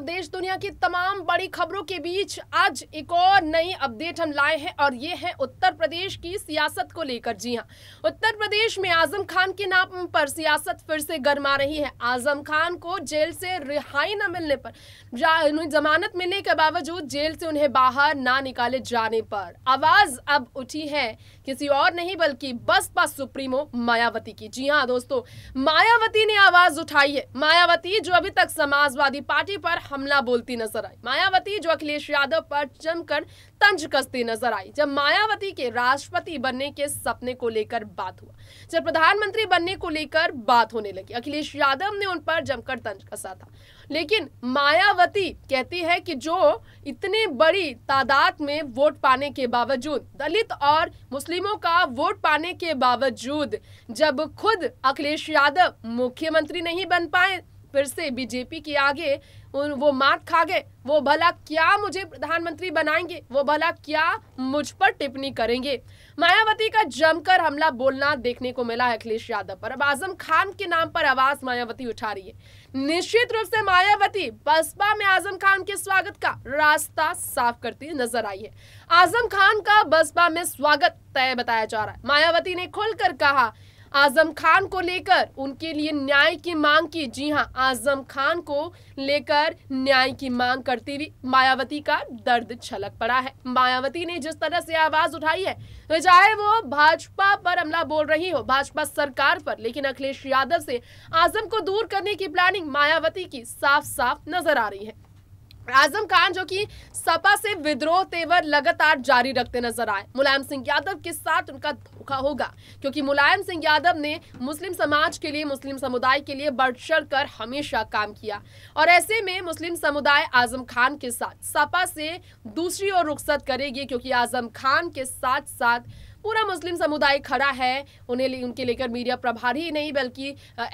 देश दुनिया की तमाम बड़ी खबरों के बीच आज एक और नई अपडेट हम लाए हैं और ये है उत्तर प्रदेश की सियासत को लेकर जी हां उत्तर प्रदेश में आजम खान के नाम पर सियासत फिर से गर्मा रही है आजम खान को जेल से रिहाई न मिलने पर जमानत मिलने के बावजूद जेल से उन्हें बाहर ना निकाले जाने पर आवाज अब उठी है किसी और नहीं बल्कि बसपा सुप्रीमो मायावती की जी हाँ दोस्तों मायावती ने आवाज उठाई है मायावती जो अभी तक समाजवादी पार्टी पर हमला बोलती नजर आई मायावती जो अखिलेश यादव पर जमकर तंज कसती नजर आई जब मायावती के राष्ट्रपति बनने के सपने को लेकर बात हुआ जब प्रधानमंत्री बनने को लेकर बात होने लगी अखिलेश यादव ने उन पर जमकर तंज कसा था लेकिन मायावती कहती है कि जो इतने बड़ी तादाद में वोट पाने के बावजूद दलित और मुस्लिमों का वोट पाने के बावजूद जब खुद अखिलेश यादव मुख्यमंत्री नहीं बन पाए फिर से बीजेपी के आगे वो मात खा गए वो भला क्या मुझे प्रधानमंत्री बनाएंगे वो भला क्या मुझ पर टिप्पणी करेंगे मायावती का जमकर हमला बोलना देखने को मिला है अखिलेश यादव पर अब आजम खान के नाम पर आवाज मायावती उठा रही है निश्चित रूप से मायावती बसपा में आजम खान के स्वागत का रास्ता साफ करती नजर आई है आजम खान का बसपा में स्वागत तय बताया जा रहा है मायावती ने खुलकर कहा आजम खान को लेकर उनके लिए न्याय की मांग की जी हां आजम खान को लेकर न्याय की मांग करती हुई मायावती का दर्द छलक पड़ा है मायावती ने जिस तरह से आवाज उठाई है तो चाहे वो भाजपा पर हमला बोल रही हो भाजपा सरकार पर लेकिन अखिलेश यादव से आजम को दूर करने की प्लानिंग मायावती की साफ साफ नजर आ रही है आजम खान जो कि सपा से विद्रोह तेवर लगातार जारी रखते नजर आए मुलायम सिंह यादव के साथ उनका धोखा होगा क्योंकि मुलायम सिंह यादव ने मुस्लिम समाज के लिए मुस्लिम समुदाय के लिए बढ़ चढ़ कर हमेशा काम किया और ऐसे में मुस्लिम समुदाय आजम खान के साथ सपा से दूसरी ओर रुखसत करेगी क्योंकि आजम खान के साथ साथ पूरा मुस्लिम समुदाय खड़ा है उन्हें ले, उनके लेकर मीडिया प्रभारी ही नहीं बल्कि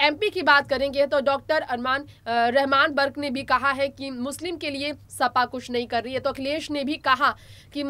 एमपी की बात करेंगे तो डॉक्टर अरमान रहमान बर्क ने भी कहा है कि मुस्लिम के लिए सपा कुछ नहीं कर रही है तो अखिलेश ने भी कहा कि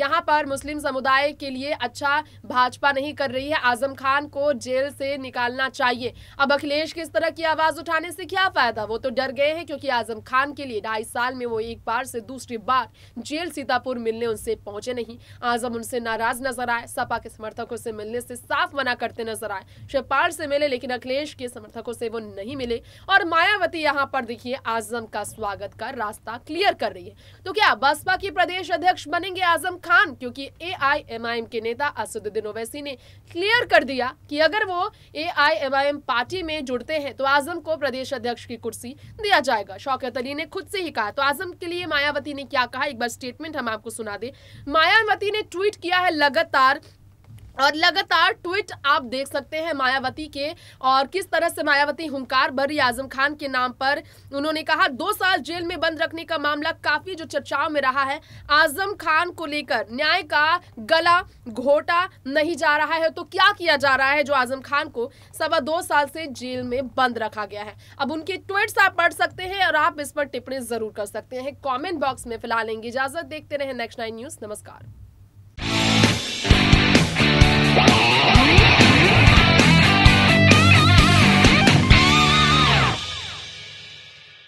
यहाँ पर मुस्लिम समुदाय के लिए अच्छा भाजपा नहीं कर रही है आजम खान को जेल से निकालना चाहिए अब अखिलेश किस इस तरह की आवाज़ उठाने से क्या फ़ायदा वो तो डर गए हैं क्योंकि आजम खान के लिए ढाई साल में वो एक बार से दूसरी बार जेल सीतापुर मिलने उनसे पहुंचे नहीं आजम उनसे नाराज नजर आए सपा के समर्थकों से मिलने से साफ मना करते नजर आए शिवपाल से मिले लेकिन अखिलेश के समर्थकों से वो नहीं मिले और मायावती यहाँ पर देखिए आजम का स्वागत का रास्ता क्लियर कर रही है तो क्या बसपा की प्रदेश अध्यक्ष बनेंगे आजम खान क्योंकि ए के नेता असदुद्दीन ओवैसी ने क्लियर कर दिया कि अगर वो ए पार्टी में जुड़ते हैं तो आजम को प्रदेश अध्यक्ष की कुर्सी दिया जाएगा शौकत अली ने खुद से ही कहा तो आजम के लिए मायावती ने क्या कहा एक बार स्टेटमेंट हम आपको सुना दे मायावती ने ट्वीट किया है लगातार और लगातार ट्वीट आप देख सकते हैं मायावती के और किस तरह से मायावती हुंकार बरी आजम खान के नाम पर उन्होंने कहा दो साल जेल में बंद रखने का मामला काफ़ी जो चर्चाओं में रहा है आजम खान को लेकर न्याय का गला घोटा नहीं जा रहा है तो क्या किया जा रहा है जो आजम खान को सवा दो साल से जेल में बंद रखा गया है अब उनके ट्वीट आप पढ़ सकते हैं और आप इस पर टिप्पणी ज़रूर कर सकते हैं कॉमेंट बॉक्स में फिलहाल इजाज़त देखते रहे नेक्स्ट नाइन न्यूज़ नमस्कार Bye.